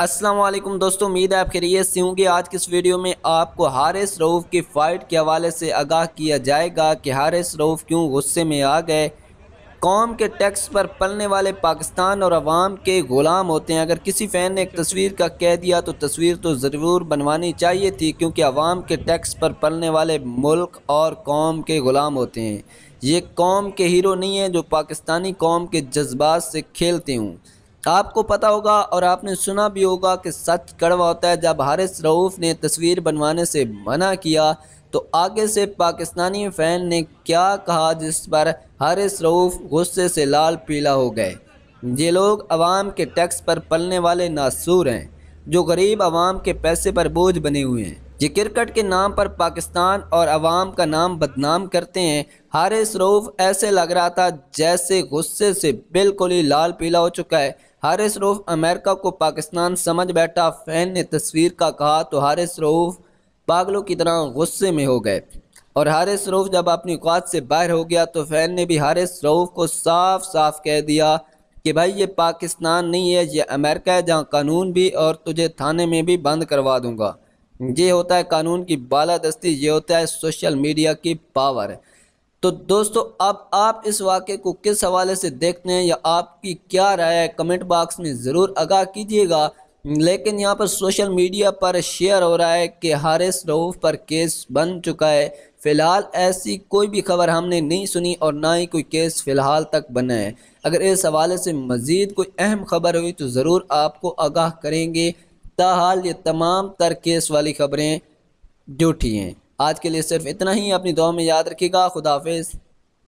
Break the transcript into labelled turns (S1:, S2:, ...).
S1: असलम दोस्तों उम्मीद है आप खैरियत से होंगे आज की इस वीडियो में आपको हारिस रऊफ़ की फ़ाइट के हवाले से आगाह किया जाएगा कि हारिस रऊफ़ क्यों गुस्से में आ गए कौम के टैक्स पर पलने वाले पाकिस्तान और आवाम के ग़ुलाम होते हैं अगर किसी फ़ैन ने एक तस्वीर का कह दिया तो तस्वीर तो ज़रूर बनवानी चाहिए थी क्योंकि आवाम के टैक्स पर पलने वाले मुल्क और कौम के ग़ुलाम होते हैं ये कौम के हीरो नहीं हैं जो पाकिस्तानी कौम के जज्बात से खेलते हूँ आपको पता होगा और आपने सुना भी होगा कि सच कड़वा होता है जब हारिस रऊफ़ ने तस्वीर बनवाने से मना किया तो आगे से पाकिस्तानी फ़ैन ने क्या कहा जिस पर हारिस रऊफ़ गुस्से से लाल पीला हो गए ये लोग आवाम के टैक्स पर पलने वाले नासूर हैं जो गरीब आवाम के पैसे पर बोझ बने हुए हैं ये क्रिकेट के नाम पर पाकिस्तान और अवाम का नाम बदनाम करते हैं हारिस रूफ ऐसे लग रहा था जैसे गुस्से से बिल्कुल ही लाल पीला हो चुका है हारिस रूफ अमेरिका को पाकिस्तान समझ बैठा फैन ने तस्वीर का कहा तो हारिस रूफ पागलों की तरह गुस्से में हो गए और हारिस रूफ जब अपनी औकात से बाहर हो गया तो फैन ने भी हारिस रूफ को साफ साफ कह दिया कि भाई ये पाकिस्तान नहीं है ये अमेरिका है जहाँ कानून भी और तुझे थाने में भी बंद करवा दूँगा ये होता है कानून की बालादस्ती ये होता है सोशल मीडिया की पावर तो दोस्तों अब आप इस वाक़े को किस हवाले से देखते हैं या आपकी क्या राय है कमेंट बॉक्स में ज़रूर आगाह कीजिएगा लेकिन यहाँ पर सोशल मीडिया पर शेयर हो रहा है कि हारिस रऊफ़ पर केस बन चुका है फ़िलहाल ऐसी कोई भी खबर हमने नहीं सुनी और ना ही कोई केस फ़िलहाल तक बना है अगर इस हवाले से मज़ीद कोई अहम खबर हुई तो ज़रूर आपको आगाह करेंगे ताहाल ये तमाम तर केस वाली खबरें ड्यूटी हैं आज के लिए सिर्फ इतना ही अपनी दुआ में याद रखिएगा खुदाफिज़